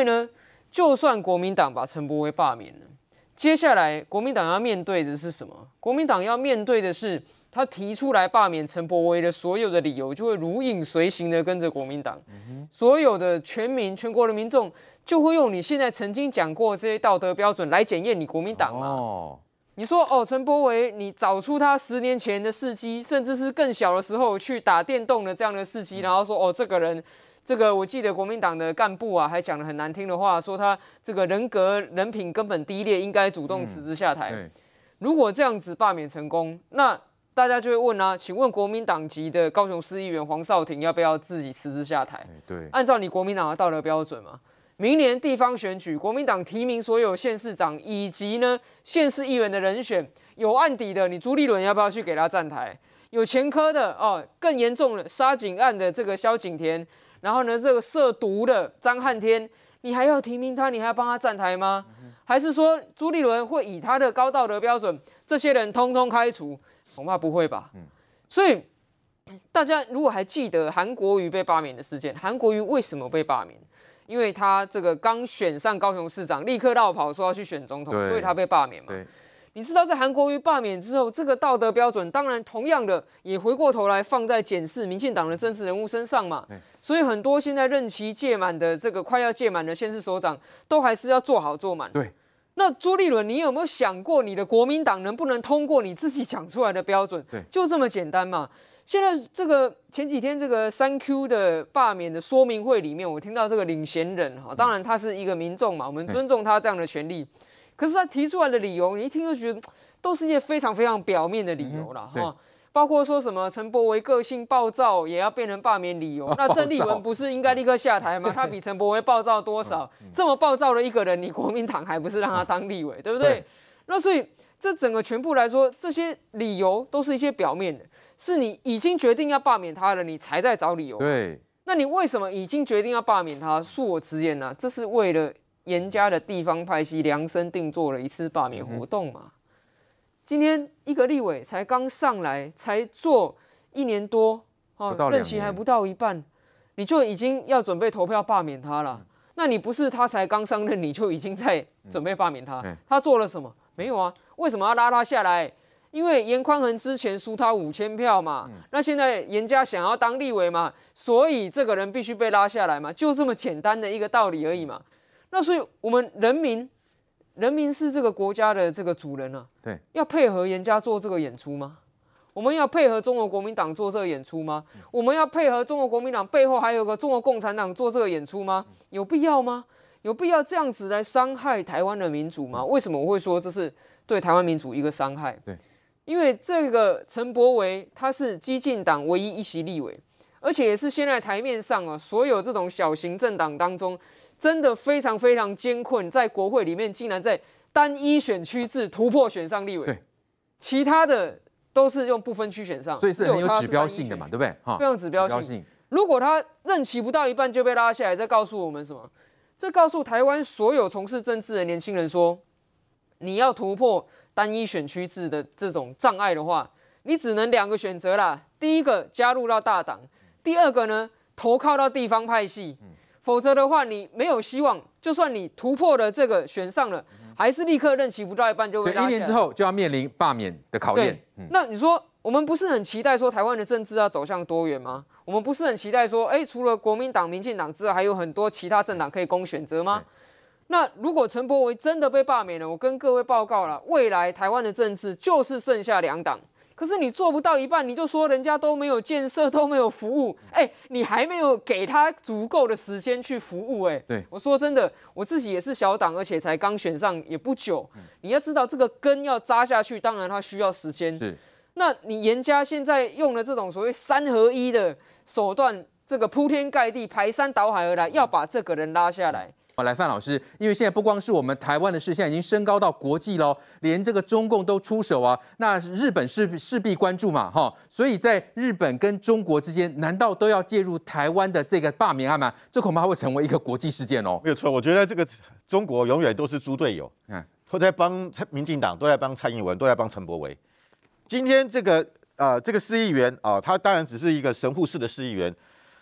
对呢，就算国民党把陈伯威罢免了，接下来国民党要面对的是什么？国民党要面对的是，他提出来罢免陈伯威的所有的理由，就会如影随形的跟着国民党，所有的全民全国的民众就会用你现在曾经讲过这些道德标准来检验你国民党嘛？你说哦，陈伯威，你找出他十年前的事迹，甚至是更小的时候去打电动的这样的事迹，然后说哦，这个人。这个我记得，国民党的干部啊，还讲了很难听的话，说他这个人格人品根本低劣，应该主动辞职下台。如果这样子罢免成功，那大家就会问啊，请问国民党籍的高雄市议员黄少廷要不要自己辞职下台？对，按照你国民党的道德标准嘛，明年地方选举，国民党提名所有县市长以及呢县市议员的人选，有案底的，你朱立伦要不要去给他站台？有前科的哦，更严重了，杀警案的这个萧景田。然后呢？这个涉毒的张汉天，你还要提名他？你还要帮他站台吗？还是说朱立伦会以他的高道德标准，这些人通通开除？恐怕不会吧。所以大家如果还记得韩国瑜被罢免的事件，韩国瑜为什么被罢免？因为他这个刚选上高雄市长，立刻绕跑说要去选总统，所以他被罢免嘛。对。你知道，在韩国瑜罢免之后，这个道德标准当然同样的也回过头来放在检视民进党的政治人物身上嘛。所以很多现在任期届满的这个快要届满的县市所长，都还是要做好做满。对。那朱立伦，你有没有想过你的国民党能不能通过你自己讲出来的标准？对，就这么简单嘛。现在这个前几天这个三 Q 的罢免的说明会里面，我听到这个领衔人哈，当然他是一个民众嘛，我们尊重他这样的权利。可是他提出来的理由，你一听就觉得 都是一些非常非常表面的理由了哈。包括说什么陈柏维个性暴躁，也要变成罢免理由。那郑丽文不是应该立刻下台吗？他比陈柏维暴躁多少？这么暴躁的一个人，你国民党还不是让他当立委，对不对？那所以这整个全部来说，这些理由都是一些表面的，是你已经决定要罢免他了，你才在找理由。对，那你为什么已经决定要罢免他？恕我直言啊，这是为了。严家的地方派系量身定做了一次罢免活动嘛？今天一个立委才刚上来，才做一年多，啊，任期还不到一半，你就已经要准备投票罢免他了？那你不是他才刚上任，你就已经在准备罢免他？他做了什么？没有啊？为什么要拉他下来？因为严宽恒之前输他五千票嘛，那现在严家想要当立委嘛，所以这个人必须被拉下来嘛，就这么简单的一个道理而已嘛。那所以，我们人民，人民是这个国家的这个主人啊，对，要配合人家做这个演出吗？我们要配合中国国民党做这个演出吗？我们要配合中国国民党背后还有个中国共产党做这个演出吗？有必要吗？有必要这样子来伤害台湾的民主吗？为什么我会说这是对台湾民主一个伤害？对，因为这个陈伯维他是激进党唯一一席立委。而且也是现在台面上啊，所有这种小型政党当中，真的非常非常艰困，在国会里面竟然在单一选区制突破选上立委，对，其他的都是用不分区选上，所以是很有指标性的嘛，对不对？哈，非常指标性。如果他任期不到一半就被拉下来，再告诉我们什么？这告诉台湾所有从事政治的年轻人说，你要突破单一选区制的这种障碍的话，你只能两个选择啦，第一个加入到大党。第二个呢，投靠到地方派系，否则的话，你没有希望。就算你突破了这个选上了，还是立刻任期不到一半就被。一年之后就要面临罢免的考验。那你说我们不是很期待说台湾的政治要走向多元吗？我们不是很期待说，哎，除了国民党、民进党之外，还有很多其他政党可以供选择吗？那如果陈伯维真的被罢免了，我跟各位报告了，未来台湾的政治就是剩下两党。可是你做不到一半，你就说人家都没有建设，都没有服务，哎，你还没有给他足够的时间去服务，哎，对我说真的，我自己也是小党，而且才刚选上也不久，你要知道这个根要扎下去，当然它需要时间。是，那你严家现在用了这种所谓三合一的手段，这个铺天盖地、排山倒海而来，要把这个人拉下来。啊，来范老师，因为现在不光是我们台湾的事，现在已经升高到国际喽，连这个中共都出手啊，那日本势势必关注嘛，哈，所以在日本跟中国之间，难道都要介入台湾的这个罢免案吗？这恐怕会成为一个国际事件哦。没有错，我觉得这个中国永远都是猪队友，嗯，都在帮民进党，都在帮蔡英文，都在帮陈柏维。今天这个呃这个市议员啊，他当然只是一个神户市的市议员，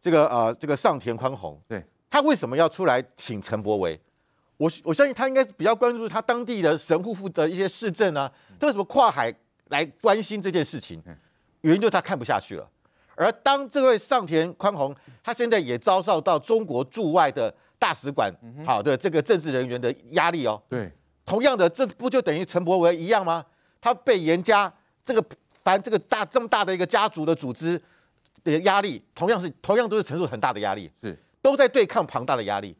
这个呃这个上田宽宏，对。他为什么要出来挺陈伯维？我我相信他应该是比较关注他当地的神户府的一些市政啊，他为什么跨海来关心这件事情？原因就是他看不下去了。而当这位上田宽宏，他现在也遭受到中国驻外的大使馆好的这个政治人员的压力哦。对，同样的，这不就等于陈伯维一样吗？他被严家这个凡这个大这么大的一个家族的组织的压力，同样是同样都是承受很大的压力。是。都在对抗庞大的压力。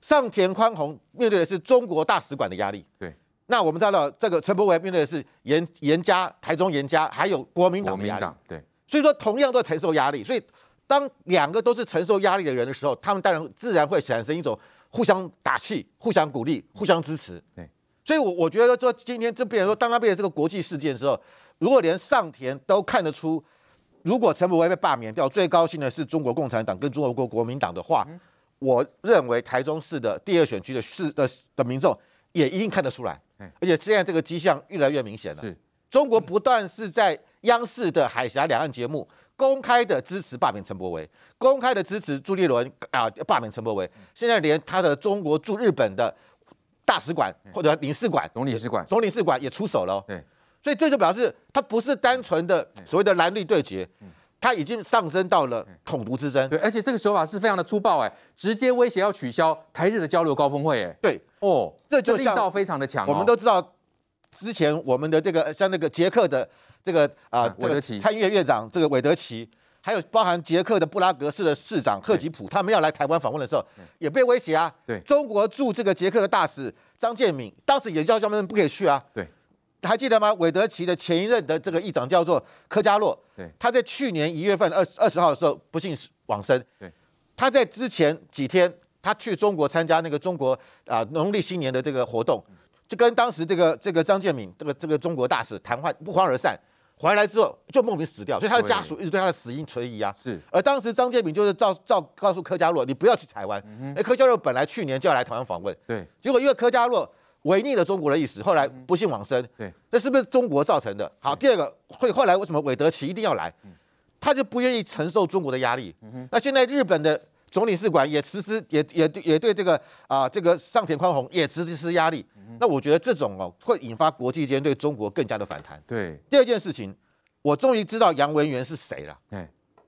上田宽宏面对的是中国大使馆的压力，对。那我们知道，这个陈伯伟面对的是严严家、台中严家，还有国民党的压力，对。所以说，同样都承受压力。所以，当两个都是承受压力的人的时候，他们当然自然会产生一种互相打气、互相鼓励、互相支持。对。所以我我觉得说，今天这变成说，当他变成这个国际事件的时候，如果连上田都看得出。如果陈伯伟被罢免掉，最高兴的是中国共产党跟中国国国民党的话，我认为台中市的第二选区的市的的民众也一定看得出来，而且现在这个迹象越来越明显了。是中国不断是在央视的海峡两岸节目公开的支持罢免陈伯伟，公开的支持朱立伦啊罢免陈伯伟。现在连他的中国驻日本的大使馆或者领事馆总领事馆也出手了。所以这就表示，它不是单纯的所谓的蓝绿对决，它已经上升到了统独之争。对，而且这个手法是非常的粗暴，哎，直接威胁要取消台日的交流高峰会，哎，对，哦，这就力道非常的强。我们都知道，之前我们的这个像那个捷克的这个啊，参议院院长这个韦德奇，还有包含捷克的布拉格市的市长赫吉普，他们要来台湾访问的时候，也被威胁啊。对，中国驻这个捷克的大使张建敏，当时也叫他们不可以去啊。对。还记得吗？韦德奇的前一任的这个议长叫做柯加洛，他在去年一月份二十二十号的时候不幸亡身。他在之前几天，他去中国参加那个中国啊农历新年的这个活动，就跟当时这个这个张建敏这个这个中国大使谈话不欢而散，回来之后就莫名死掉，所以他的家属一直对他的死因存疑啊。是。而当时张建敏就是照照告诉柯加洛，你不要去台湾。嗯。柯佳洛本来去年就要来台湾访问。对。结果因为柯加洛。违逆了中国的意思，后来不幸往生。对，那是不是中国造成的？好，第二个会后来为什么韦德奇一定要来？他就不愿意承受中国的压力。那现在日本的总领事馆也实施，也也也对这个啊这个上田宽宏也实施压力。那我觉得这种哦会引发国际间对中国更加的反弹。对，第二件事情，我终于知道杨文元是谁了。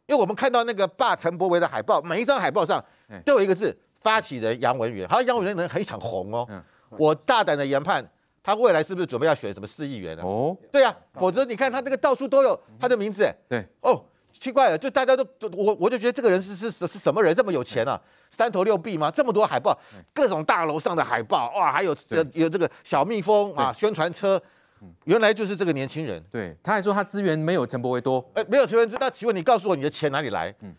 因为我们看到那个霸陈伯为的海报，每一张海报上都有一个字发起人杨文元。好，像杨文元人很想红哦。我大胆的研判，他未来是不是准备要选什么市议员呢？哦，对呀，否则你看他这个到处都有他的名字。对，哦，奇怪了，就大家都，我我就觉得这个人是是是什么人这么有钱啊？三头六臂吗？这么多海报，各种大楼上的海报，哇，还有有这个小蜜蜂啊，宣传车，原来就是这个年轻人。对，他还说他资源没有陈伯威多，哎，没有陈资威多。那请问你告诉我你的钱哪里来？嗯。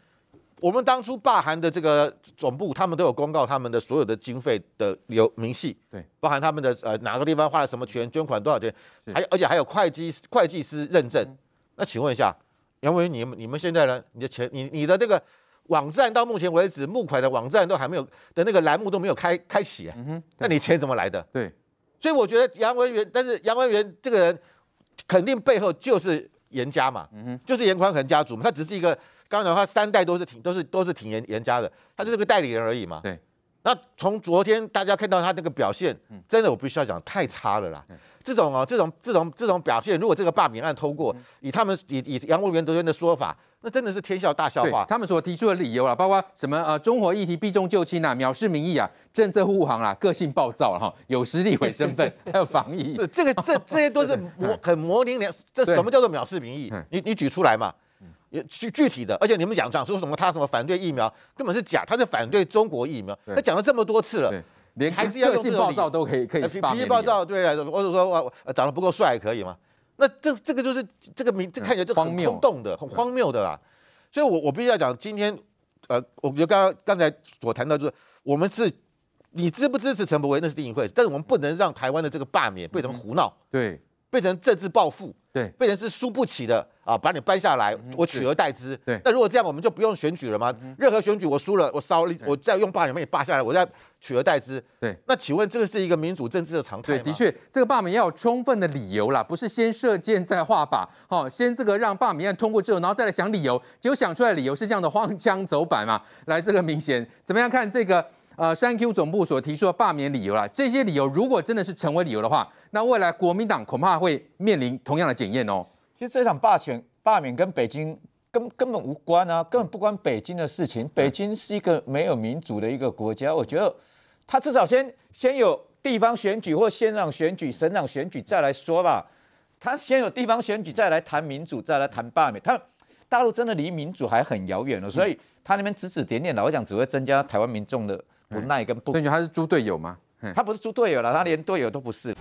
我们当初罢韩的这个总部，他们都有公告他们的所有的经费的有明细，对，包含他们的呃哪个地方花了什么钱，捐款多少钱，还而且还有会计会计师认证。那请问一下杨文元，你们你们现在呢？你的钱，你你的那个网站到目前为止募款的网站都还没有的那个栏目都没有开开启，嗯那你钱怎么来的？对，所以我觉得杨文元，但是杨文元这个人肯定背后就是严家嘛，嗯就是严宽恒家族，他只是一个。刚才他三代都是挺都是都是挺严严家的，他就是个代理人而已嘛。对。那从昨天大家看到他那个表现，真的我必须要讲太差了啦。这种哦，这种这种这种表现，如果这个罢免案通过，以他们以以杨国元昨天的说法，那真的是天笑大笑话。他们所提出的理由啊，包括什么呃中合议题避重就轻啊，藐视民意啊，政策护航啊，个性暴躁了哈，有实力为身份，还有防疫，这个这这些都是模 很模棱两，这什么叫做藐视民意？你你举出来嘛？也具具体的，而且你们讲讲说什么他什么反对疫苗根本是假，他是反对中国疫苗。他讲了这么多次了，连还是要用性暴躁都可以可以脾气暴躁，对啊，或者说我长得不够帅可以吗？那这这个就是这个名，这看起来就很空洞的，很荒谬的啦。所以，我我必须要讲，今天呃，我觉得刚刚刚才所谈到就是，我们是，你支不支持陈伯维那是另一回事，但是我们不能让台湾的这个罢免变成胡闹，对，变成政治报复，对，被人是输不起的啊！把你掰下来，我取而代之。对，那如果这样，我们就不用选举了吗？任何选举我输了，我烧，我再用罢免把你罢下来，我再取而代之。对，那请问这个是一个民主政治的常态？对，的确，这个罢免要有充分的理由啦，不是先射箭再画靶。好，先这个让罢免案通过之后，然后再来想理由，结果想出来的理由是这样的荒腔走板嘛？来，这个明显怎么样看这个？呃，三 Q 总部所提出的罢免理由啦，这些理由如果真的是成为理由的话，那未来国民党恐怕会面临同样的检验哦。其实这场罢选罢免跟北京根根本无关啊，根本不关北京的事情。北京是一个没有民主的一个国家，我觉得他至少先先有地方选举或县长选举、省长选举再来说吧。他先有地方选举，再来谈民主，再来谈罢免。他大陆真的离民主还很遥远了，所以他那边指指点点的，我讲只会增加台湾民众的。不耐跟不，所以他是猪队友吗？他不是猪队友了，他连队友都不是。